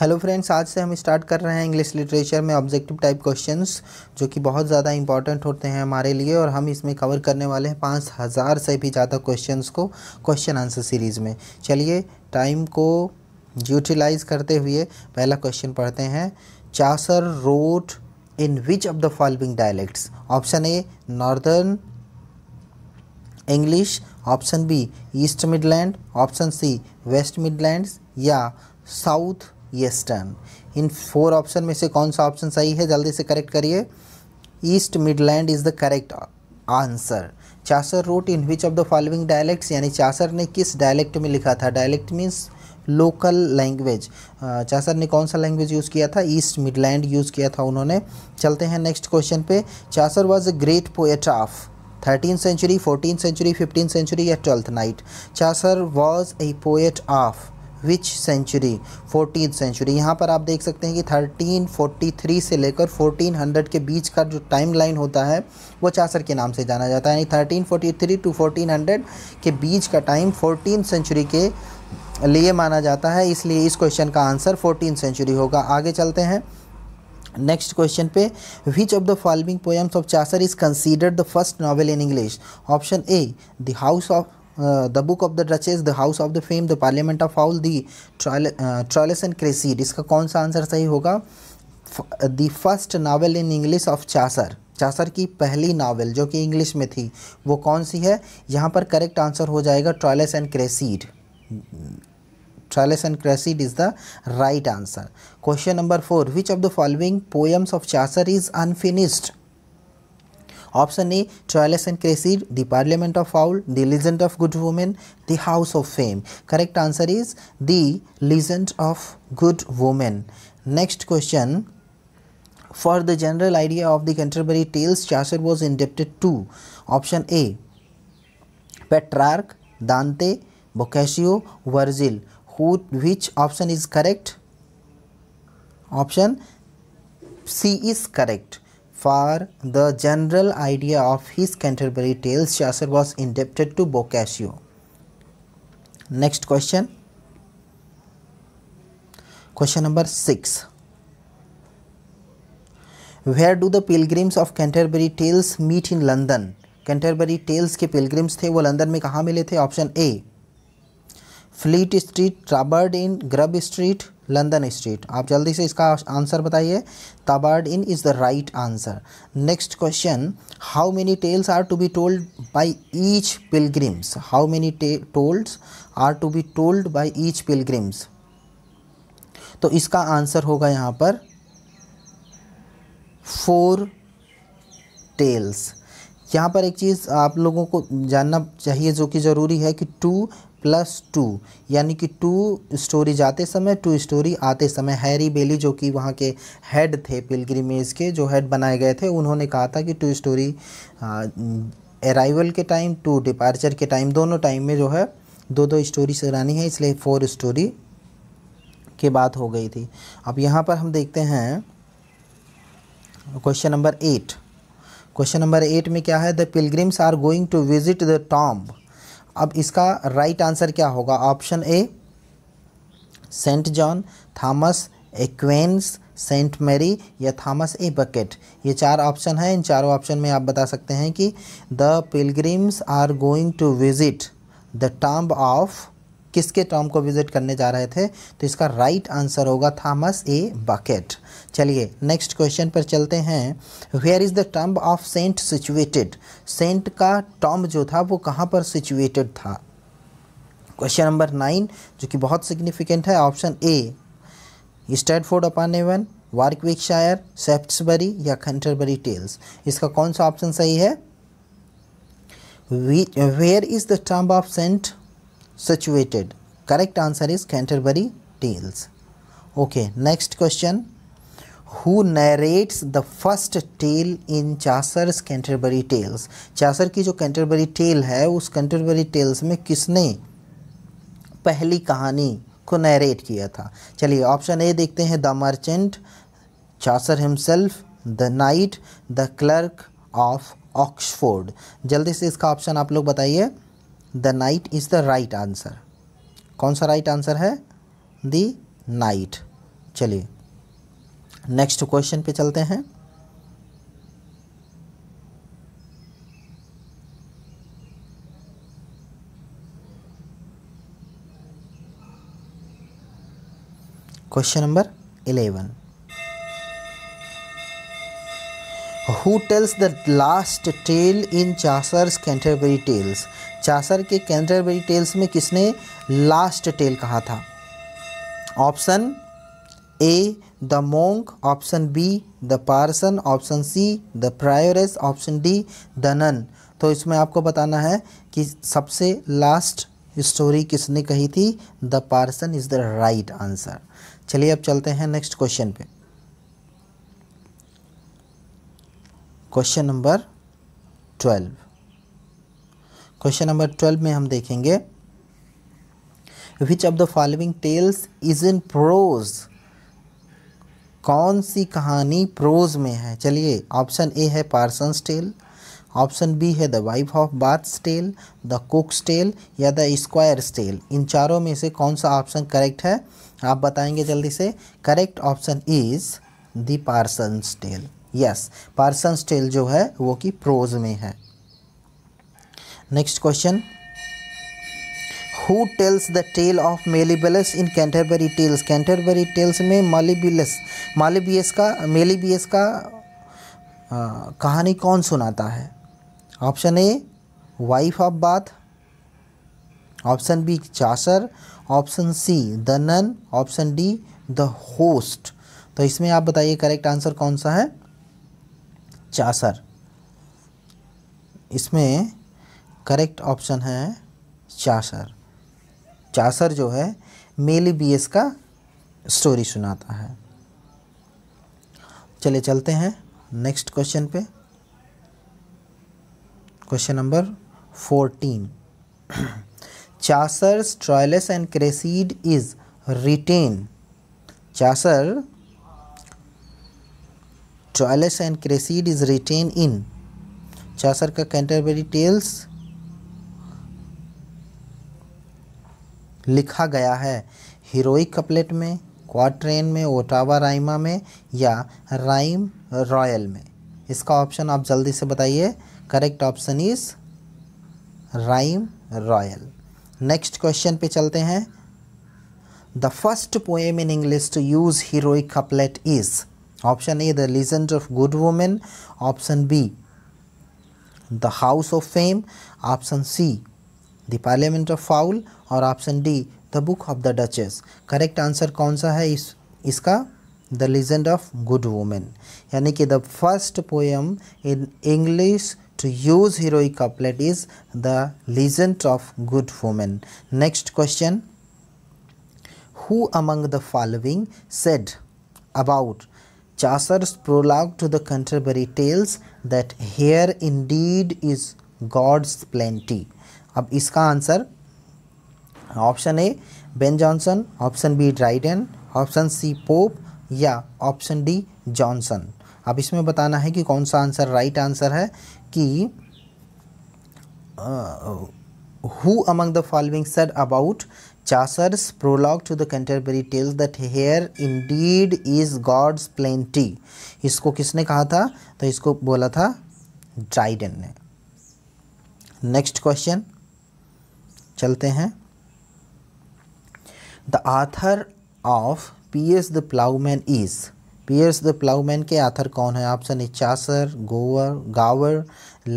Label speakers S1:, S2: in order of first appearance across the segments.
S1: Hello friends आज से हम स्टार्ट कर रहे हैं इंग्लिश लिटरेचर में ऑब्जेक्टिव टाइप क्वेश्चंस जो कि बहुत ज़्यादा इंपॉर्टेंट होते हैं हमारे लिए और हम इसमें कवर करने वाले हैं पाँच हज़ार से भी ज़्यादा क्वेश्चंस को क्वेश्चन आंसर सीरीज़ में चलिए टाइम को यूटिलाइज करते हुए पहला क्वेश्चन पढ़ते हैं Chaucer wrote in which of the following dialects option A northern English option B East Midland option C West Midland या साउथ यस टर्न इन फोर ऑप्शन में से कौन सा ऑप्शन सही है जल्दी से करेक्ट करिए East Midland is the correct answer Chaucer wrote in which of the following dialects यानी चासर ने किस डायलैक्ट में लिखा था dialect means local language Chaucer ने कौन सा लैंग्वेज यूज़ किया था ईस्ट मिडलैंड यूज़ किया था उन्होंने चलते हैं नेक्स्ट क्वेश्चन पे Chaucer was a great poet of thirteen century fourteen century fifteen century या twelfth night Chaucer was a poet of which century fourteen century यहाँ पर आप देख सकते हैं कि थर्टीन फोर्टी थ्री से लेकर फोर्टीन हंड्रेड के बीच का जो टाइम लाइन होता है वो चासर के नाम से जाना जाता है यानी thirteen forty three to fourteen hundred के बीच का टाइम फोर्टीन सेंचुरी के लिए माना जाता है इसलिए इस क्वेश्चन का आंसर फोर्टीन सेंचुरी होगा आगे चलते हैं नेक्स्ट क्वेश्चन पे which of the following poems of Chaucer is considered the first novel in English option A the house of the book of the duchess the house of the fame the parliament of fowl the Troilus and Criseyde इसका कौन सा answer सही होगा the first novel in English of Chaucer Chaucer की पहली novel जो कि English में थी वो कौन सी है यहाँ पर करेक्ट आंसर हो जाएगा Troilus and Criseyde Troilus and Criseyde is the right answer question number four which of the following poems of Chaucer is unfinished Option A. Troilus and Cressida, The Parliament of Foul, The Legend of Good Woman, The House of Fame. Correct answer is The Legend of Good Woman. Next question. For the general idea of the Canterbury Tales, Chaucer was indebted to option A. Petrarch, Dante, Boccaccio, Virgil. Who, which option is correct? Option C is correct. For the general idea of his Canterbury Tales, Chaucer was indebted to Boccaccio. Next question. Question number 6. Where do the pilgrims of Canterbury Tales meet in London? Canterbury Tales के pilgrims थे वो London में कहाँ मिले थे option A Fleet Street Tabard Inn Grub Street London Street आप जल्दी से इसका आंसर बताइए Tabard Inn is the right answer next question how many tales are to be told by each pilgrims how many tolds are to be told by each pilgrims तो इसका answer होगा यहाँ पर फोर टेल्स यहाँ पर एक चीज़ आप लोगों को जानना चाहिए जो कि ज़रूरी है कि टू प्लस टू यानी कि टू स्टोरी जाते समय टू स्टोरी आते समय हैरी बेली जो कि वहाँ के हेड थे पिलग्रीमेज के जो हेड बनाए गए थे उन्होंने कहा था कि टू स्टोरी अराइवल के टाइम टू डिपार्चर के टाइम दोनों टाइम में जो है दो दो स्टोरी सरानी है इसलिए फोर स्टोरी की बात हो गई थी अब यहाँ पर हम देखते हैं question number eight question number eight में क्या है the pilgrims are going to visit the tomb अब इसका राइट right आंसर क्या होगा option A Saint John Thomas Aquinas Saint Mary या थॉमस ए बकेट ये चार ऑप्शन हैं इन चारों ऑप्शन में आप बता सकते हैं कि the pilgrims are going to visit the tomb of किसके टॉम को विजिट करने जा रहे थे तो इसका राइट आंसर होगा थॉमस ए बकेट चलिए नेक्स्ट क्वेश्चन पर चलते हैं where is the tomb of saint situated saint का टॉम्ब जो था वो कहाँ पर सिचुएटेड था क्वेश्चन नंबर नाइन जो कि बहुत सिग्निफिकेंट है ऑप्शन ए स्टैडफोर्ड अपान एवन वार्कविकशायर सेप्टसबरी या खंटरबरी टेल्स इसका कौन सा ऑप्शन सही है where is the tomb of saint situated. Correct answer is Canterbury Tales. Okay, next question. Who narrates the first tale in Chaucer's Canterbury Tales? Chaucer ki jo Canterbury Tale hai us Canterbury Tales mein kisne pehli kahani को narrate किया था चलिए option A देखते हैं the merchant Chaucer himself the knight the clerk of Oxford जल्दी से इसका option आप लोग बताइए the knight is the right answer कौन सा राइट आंसर है द नाइट चलिए नेक्स्ट क्वेश्चन पे चलते हैं question number eleven who tells the last tale in Chaucer's Canterbury Tales Chaucer के कैंटरबरी टेल्स में किसने लास्ट टेल कहा था option A the monk option B the parson option C the prioress option D the nun तो इसमें आपको बताना है कि सबसे लास्ट स्टोरी किसने कही थी the parson is the right answer चलिए अब चलते हैं नेक्स्ट क्वेश्चन पे question number twelve question number twelve में हम देखेंगे which of the following tales is in prose कौन सी कहानी प्रोज में है चलिए ऑप्शन ए है पार्सन स्टेल ऑप्शन बी है the wife of Bath's tale the cook's tale या द स्क्वायर स्टेल इन चारों में से कौन सा ऑप्शन करेक्ट है आप बताएंगे जल्दी से correct option is the parson's tale yes parson tale जो है वो कि प्रोज में है next question who tells the tale of Melibeus in Canterbury Tales Canterbury Tales में मालिबिलस मालिबियस का मेलीबियस का आ, कहानी कौन सुनाता है option A wife of Bath option B Chaucer option C the nun option D the host तो इसमें आप बताइए करेक्ट आंसर कौन सा है चासर इसमें करेक्ट ऑप्शन है चासर चासर जो है मेली बी एस का स्टोरी सुनाता है चलिए चलते हैं नेक्स्ट क्वेश्चन पे question number fourteen Chaucer Troilus and Criseyde is written Chaucer Troilus and Criseyde is written in Chaucer का कैंटरबेरी टेल्स लिखा गया है हीरोइक कपलेट में क्वाट्रेन में ओटावा राइमा में या राइम रॉयल में इसका ऑप्शन आप जल्दी से बताइए correct option is rhyme royal next question पे चलते हैं the first poem in English to use heroic couplet is option A the legend of good women option B the house of fame option C the parliament of fowl और option D the book of the duchess correct answer कौन सा है इस इसका the legend of good women यानी कि the first poem in English to use heroic couplet is the legend of good woman next question who among the following said about Chaucer's prologue to the Canterbury Tales that here indeed is God's plenty. अब इसका answer option A Ben Jonson option B Dryden option C Pope या option D Johnson अब इसमें बताना है कि कौन सा आंसर राइट आंसर है कि who among the following said about Chaucer's prologue to the Canterbury Tales that here indeed is God's plenty. इसको किसने कहा था तो इसको बोला था ड्राइडन ने नेक्स्ट क्वेश्चन चलते हैं the author of Piers the ploughman is Piers the ploughman के आथर कौन है ऑप्शन ए चासर गोवर गावर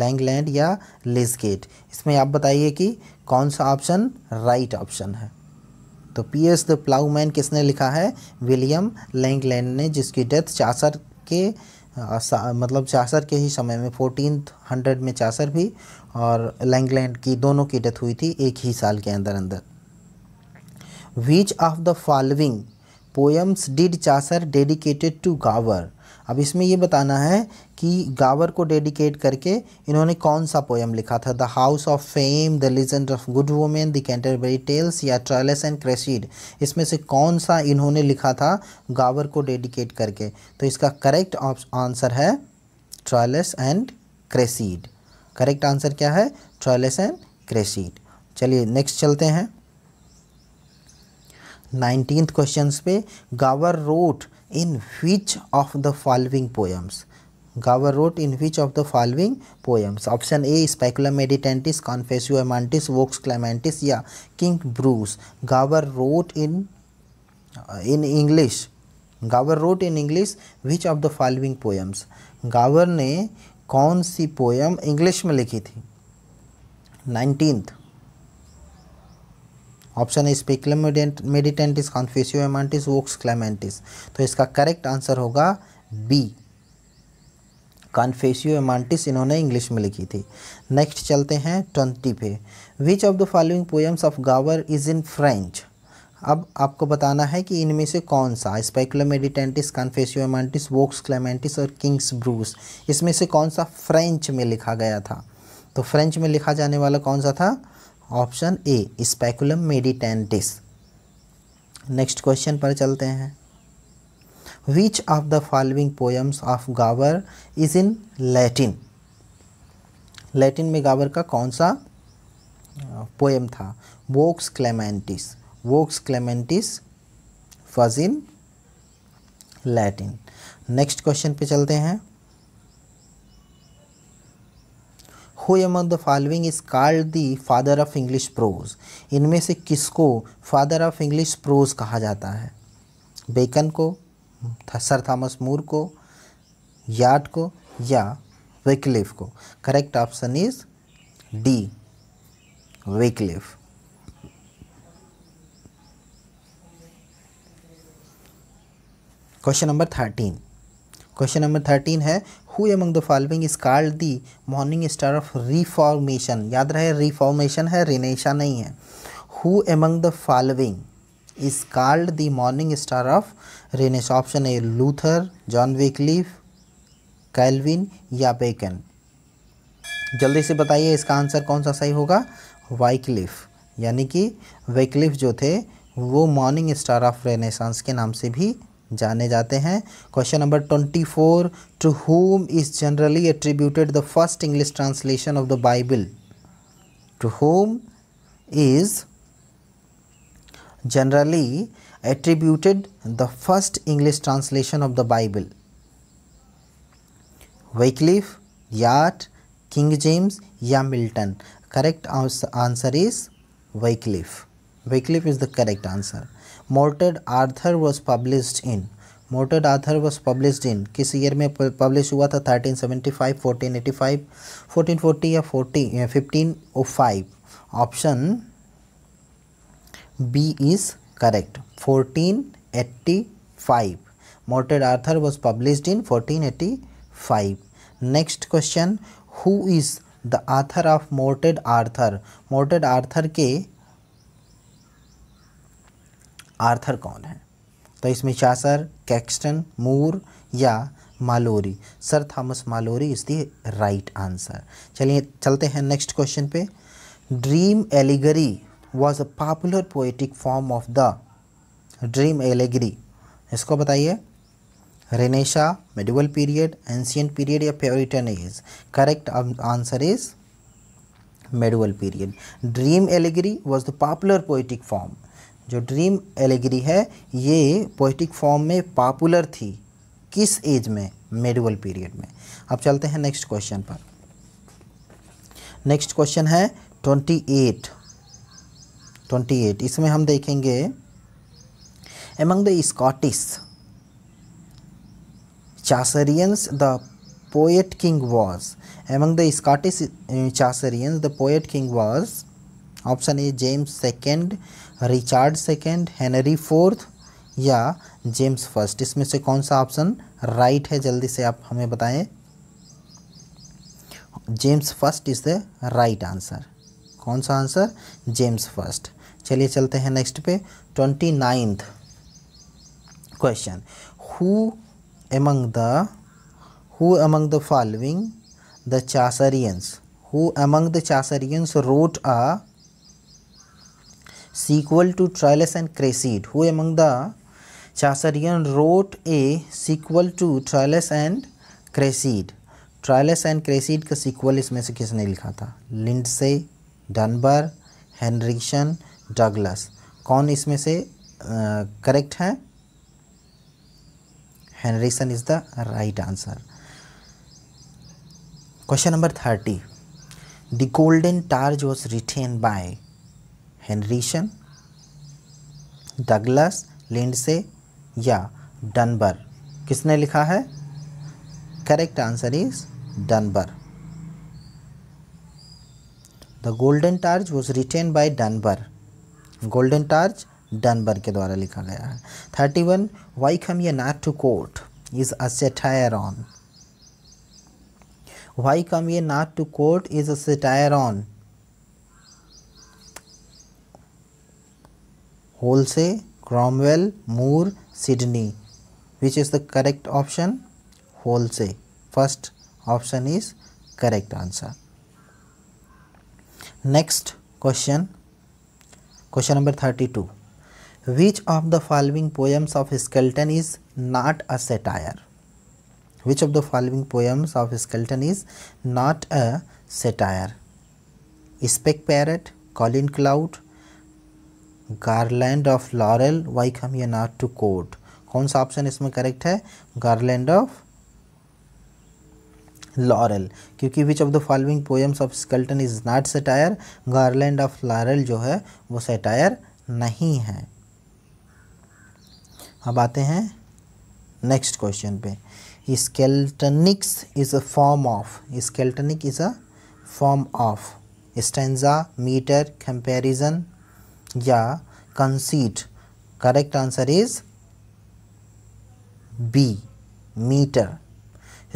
S1: लैंगलैंड या लिसगेट इसमें आप बताइए कि कौन सा ऑप्शन राइट ऑप्शन है तो एस द प्लाउमैन किसने लिखा है विलियम लैंगलैंड ने जिसकी डेथ चासर के आ, मतलब चासर के ही समय में फोर्टीन हंड्रेड में चासर भी और लैंगलैंड की दोनों की डेथ हुई थी एक ही साल के अंदर अंदर which of the following poems did Chaucer dedicated to Gower अब इसमें ये बताना है कि गावर को डेडिकेट करके इन्होंने कौन सा पोएम लिखा था the house of fame the legend of good women the Canterbury Tales या ट्रेलस एंड क्रेसीड इसमें से कौन सा इन्होंने लिखा था गावर को डेडिकेट करके तो इसका करेक्ट आंसर है Troilus and Criseyde correct answer क्या है ट्रेलस एंड क्रेसीड चलिए नेक्स्ट चलते हैं नाइनटीन क्वेश्चन पे Gower wrote in which of the following poems Gower wrote in which of the following poems option A speculum meditantis confessio amantis vox clamantis या king Bruce Gower wrote in in English Gower wrote in English which of the following poems Gower ने कौन सी poem English में लिखी थी nineteenth option है speculum meditantis confessio amantis vox clamantis तो इसका करेक्ट आंसर होगा बी कॉन्फेसियो एमांटिस इन्होंने इंग्लिश में लिखी थी नेक्स्ट चलते हैं ट्वेंटी पे which of the following poems of Gower is in French अब आपको बताना है कि इनमें से कौन सा स्पेकुलम एडिटेंटिस कॉन्फेसियो एमांटिस वोक्स क्लेमेंटिस और किंग्स ब्रूस इसमें से कौन सा फ्रेंच में लिखा गया था तो फ्रेंच में लिखा जाने वाला कौन सा था option A speculum meditantis next question पर चलते हैं which of the following poems of Gower is in Latin Latin में गावर का कौन सा पोएम था vox clamantis vox clamantis was in Latin next question पे चलते हैं who among the following is called the father of English prose इनमें से किसको फादर ऑफ इंग्लिश प्रोज कहा जाता है बेकन को सर थॉमस मूर को याट को या वेकलिफ को correct option is D Wycliffe question number thirteen question number thirteen है who among the following is called the morning star of reformation याद रहे रिफॉर्मेशन है रिनेशा नहीं है who among the following is called the morning star of renaissance option A Luther John Wycliffe Calvin या Bacon जल्दी से बताइए इसका आंसर कौन सा सही होगा वाइकलिफ यानी कि वेकलिफ जो थे वो मॉर्निंग स्टार ऑफ रेनेसांस के नाम से भी जाने जाते हैं question number twenty four to whom is generally attributed the first English translation of the Bible to whom is generally attributed the first English translation of the Bible Wycliffe Wyatt king James या Milton correct answer is Wycliffe Wycliffe is the correct answer Morte d'Arthur was published in Morte d'Arthur was publish in किस year में publish हुआ था thirteen five fourteen eighty five fourteen forty या forty fifteen o five option B is correct fourteen eighty five Morte d'Arthur was publish in fourteen eighty five next question who is the author of Morte d'Arthur Morte d'Arthur के Arthur कौन है तो इसमें Chaucer Caxton More या Malory sir Thomas Malory is the right answer चलिए चलते हैं next question पे dream allegory was a popular poetic form of the dream allegory इसको बताइए renaissance medieval period ancient period या Puritan age correct answer is medieval period dream allegory was the popular poetic form जो dream allegory है ये poetic form में popular थी किस as में मेडिवल पीरियड में अब चलते हैं नेक्स्ट क्वेश्चन पर नेक्स्ट क्वेश्चन है ट्वेंटी एट ट्वेंटी एट इसमें हम देखेंगे among the Scottish Chaucerians the poet king was among the Scottish Chaucerians the poet king was option A James second Richard second Henry fourth या James first इसमें से कौन सा option right है जल्दी से आप हमें बताएं James first is the right answer कौन सा आंसर जेम्स फर्स्ट चलिए चलते हैं नेक्स्ट पे twenty ninth question who among the who among the following the Chaucerians who among the Chaucerians wrote a sequel to Trillus and Cressid. Who among the Chaucerian wrote a sequel to Trillus and Cressid? Troilus and Cressid का sequel इसमें से किसने लिखा था Lindsey Dunbar हेनरिक्शन Douglas कौन इसमें से correct है Henryson is the right answer question number thirty the golden targe was written by Henryson Douglas Lindsay या डनबर किसने लिखा है correct answer is Dunbar the golden targe was written by Dunbar golden targe Dunbar के द्वारा लिखा गया है thirty one why come ye not to court is a on why come ye not to court is a satire on Wolsey Cromwell More Sidney which is the correct option Wolsey first option is correct answer next question question number thirty two which of the following poems of Skelton is not a satire which of the following poems of Skelton is not a satire speak parrot Colin Clout garland of laurel Y come ye not to court कौन सा option इसमें correct है garland of laurel क्योंकि which of the following poems of Skelton is not satire garland of laurel जो है वो satire नहीं है अब आते हैं नेक्स्ट क्वेश्चन पे Skeltonics is a form of Skeltonic is a form of stanza metre comparison या conceit correct answer is B metre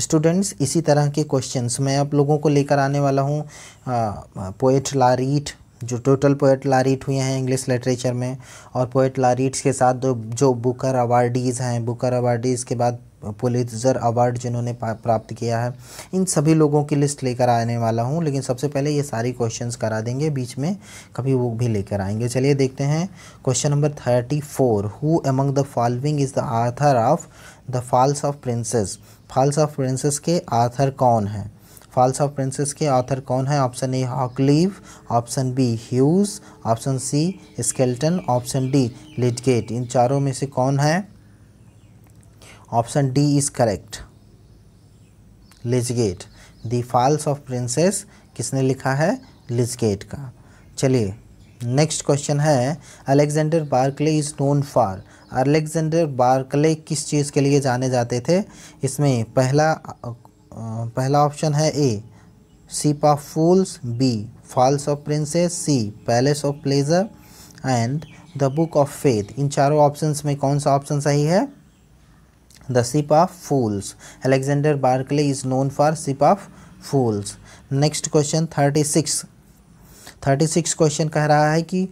S1: students इसी तरह के क्वेश्चंस मैं आप लोगों को लेकर आने वाला हूँ पोएट लारीट जो टोटल पोएट लारीट हुए हैं इंग्लिश लिटरेचर में और पोएट लारीट्स के साथ दो जो बुकर अवार्डीज़ हैं बुकर अवार्डीज़ के बाद पुलितज़र अवार्ड जिन्होंने प्राप्त किया है इन सभी लोगों की लिस्ट लेकर आने वाला हूँ लेकिन सबसे पहले ये सारी क्वेश्चंस करा देंगे बीच में कभी वो भी लेकर आएंगे चलिए देखते हैं question number thirty four who among the following is the author of the falls of princes falls of princes के आथर कौन हैं फॉल्स ऑफ प्रिंसेस के ऑथर कौन है option A Hoccleve option B Hughes option C Skelton option D Lydgate इन चारों में से कौन है option D is correct Lydgate the falls of princes किसने लिखा है लिजगेट का चलिए नेक्स्ट क्वेश्चन है Alexander Barclay is known for Alexander Barclay किस चीज़ के लिए जाने जाते थे इसमें पहला पहला ऑप्शन है A ship of fools B falls of princes C palace of pleasure and the book of faith इन चारों ऑप्शंस में कौन सा ऑप्शन सही है the ship of fools Alexander Barclay is known for ship of fools next question thirty six thirty six question कह रहा है कि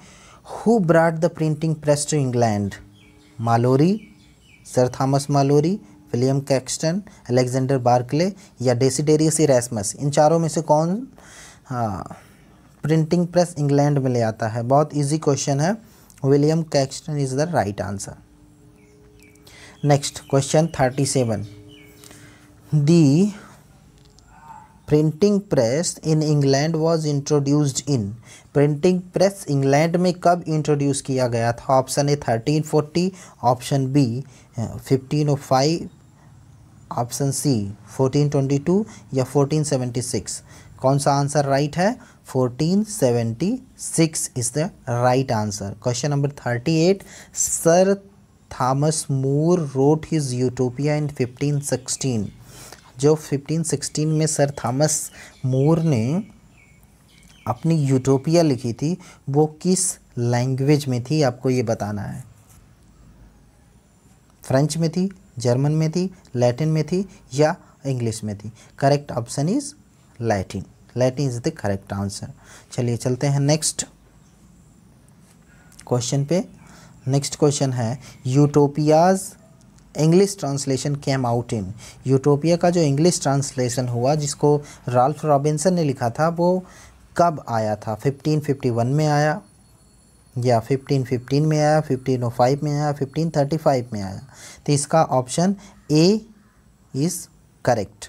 S1: who brought the printing press to England Malory sir Thomas Malory William Caxton Alexander Barclay या Desiderius इरेस्मस इन चारों में से कौन printing हाँ, प्रेस इंग्लैंड में ले आता है बहुत इजी क्वेश्चन है William Caxton is the right answer next question thirty seven the printing press in England was introduced in printing press England में कब इंट्रोड्यूस किया गया था option A thirteen forty option B fifteen o five option C 1422 या 1476 कौन सा answer right है 1476 is the right answer question number 38 sir Thomas More wrote his Utopia in 1516 जो 1516 में सर थॉमस मूर ने अपनी यूटोपिया लिखी थी वो किस लैंग्वेज में थी आपको ये बताना है फ्रेंच में थी जर्मन में थी लैटिन में थी या इंग्लिश में थी correct option is Latin Latin is the correct answer चलिए चलते हैं नेक्स्ट क्वेश्चन पे नेक्स्ट क्वेश्चन है Utopia's English translation came out in Utopia का जो इंग्लिश ट्रांसलेशन हुआ जिसको राल्फ रॉबिन्सन ने लिखा था वो कब आया था 1551 में आया या फिफ्टीन फिफ्टीन में आया फिफ्टीन ओ फाइव में आया फिफ्टीन थर्टी फाइव में आया तो इसका ऑप्शन ए इज़ करेक्ट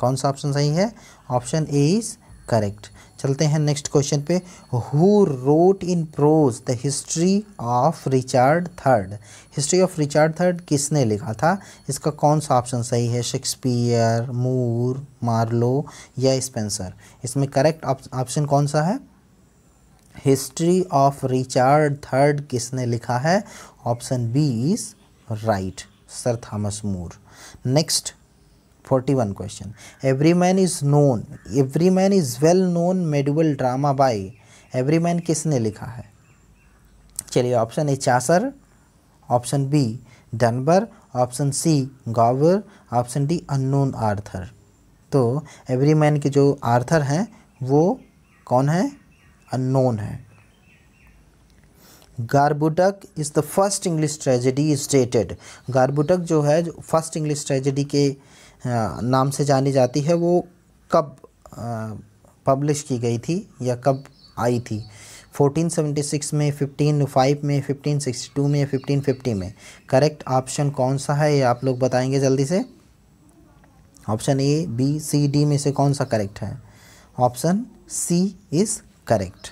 S1: कौन सा ऑप्शन सही है ऑप्शन ए इज़ करेक्ट चलते हैं नेक्स्ट क्वेश्चन पे who wrote in prose the history of Richard third history of Richard third किसने लिखा था इसका कौन सा ऑप्शन सही है शेक्सपियर मूर मार्लो या स्पेंसर इसमें करेक्ट ऑप्शन कौन सा है हिस्ट्री ऑफ रिचार्ड थर्ड किसने लिखा है option B is right sir Thomas More next forty one question Everyman is known Everyman is well known medieval drama by Everyman किसने लिखा है चलिए option A Chaucer option B Dunbar option C Gower option D unknown author तो Everyman के जो author हैं वो कौन है अननोन है Gorboduc is the first English tragedy stated Gorboduc जो है जो फर्स्ट इंग्लिश ट्रेजेडी के नाम से जानी जाती है वो कब पब्लिश की गई थी या कब आई थी 1476 में 1505 में 1562 में 1550 में करेक्ट ऑप्शन कौन सा है ये आप लोग बताएंगे जल्दी से option A B C D में से कौन सा करेक्ट है option C is correct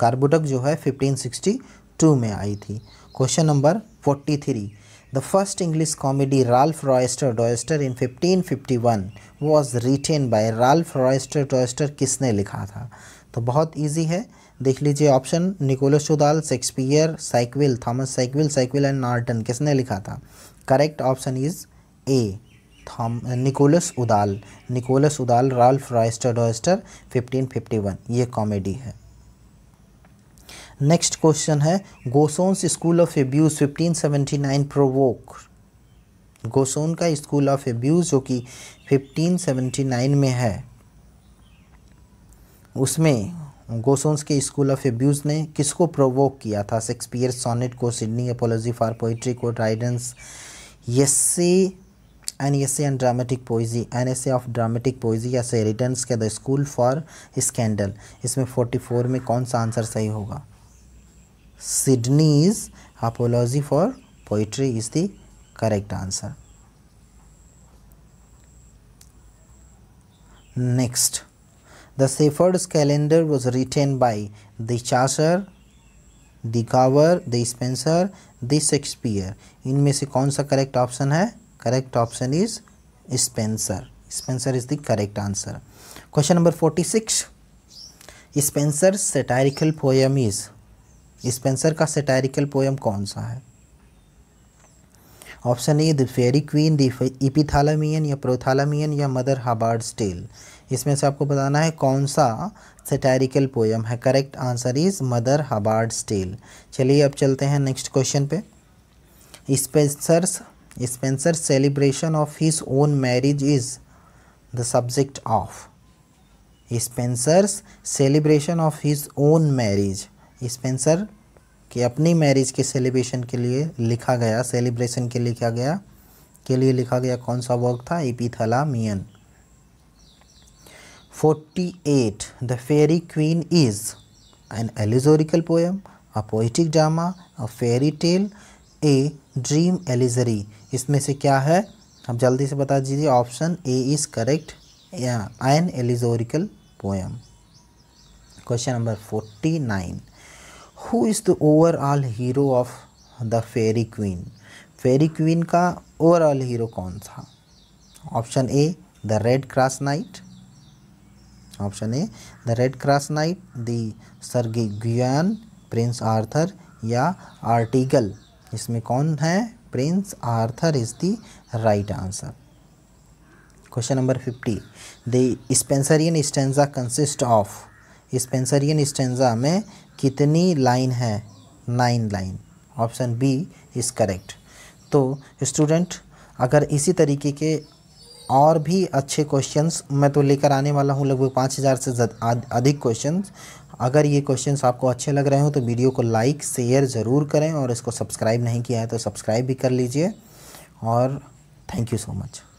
S1: Gorboduc जो है 1562 में आई थी question number 43 the first English comedy Ralph Roister Doister in 1551 was written by Ralph Roister Doister किसने लिखा था तो बहुत इजी है देख लीजिए option Nicholas Udall Shakespeare Sackville Thomas Sackville Sackville and Norton किसने लिखा था correct option is A थॉम Nicholas Udall Nicholas Udall Ralph Roister Doister 1551 ये कॉमेडी है नेक्स्ट क्वेश्चन है Gosson's school of abuse 1579 provoke Gosson का स्कूल ऑफ एब्यूज जो कि 1579 में है उसमें गोसोन्स के स्कूल ऑफ एब्यूज ने किसको प्रोवोक किया था शेक्सपियर सोनेट को सिडनी अपोलॉजी फॉर पोइट्री को Dryden's essay an essay on dramatic poesy an essay of dramatic poesy या से रिटर्न के द स्कूल फॉर स्कैंडल इसमें फोर्टी फोर में कौन सा आंसर सही होगा Sidney is apology for poetry is the correct answer next the shepherd calendar was written by the Chaucer the the Spenser the Shakespeare इनमें से कौन सा करेक्ट ऑप्शन है correct option is Spencer Spencer is the correct answer question number 46 Spencer's satirical poem is Spenser का satirical poem कौन सा है option A the Faerie Queene the या प्रोथालामियन या मदर हबार्ड स्टेल इसमें से आपको बताना है कौन सा सेटारिकल पोएम है correct answer is mother Hubbard's tale चलिए अब चलते हैं नेक्स्ट क्वेश्चन पे Spenser's Spenser celebration of his own marriage is the subject of Spenser's celebration of his own marriage Spenser के अपनी मैरिज के सेलिब्रेशन के लिए लिखा गया सेलिब्रेशन के लिखा गया के लिए लिखा गया कौन सा वर्क था मियन forty eight the Faerie Queene is an allegorical poem a poetic drama a fairy tale a dream allegory इसमें से क्या है आप जल्दी से बता दीजिए option A is correct an allegorical poem question number forty nine who is the overall hero of the Faerie Queene Faerie Queene का ओवरऑल हीरो कौन था option A the Red Cross Knight option A the Red Cross night the Sir Guyon Prince Arthur या Artegall इसमें कौन है Prince Arthur is the right answer question number fifty the Spenserian stanza consist of Spenserian stanza में कितनी line है nine line option B is correct तो student अगर इसी तरीके के और भी अच्छे क्वेश्चंस मैं तो लेकर आने वाला हूँ लगभग पाँच हज़ार से अधिक क्वेश्चंस अगर ये क्वेश्चंस आपको अच्छे लग रहे हो तो वीडियो को लाइक शेयर ज़रूर करें और इसको सब्सक्राइब नहीं किया है तो सब्सक्राइब भी कर लीजिए और थैंक यू सो मच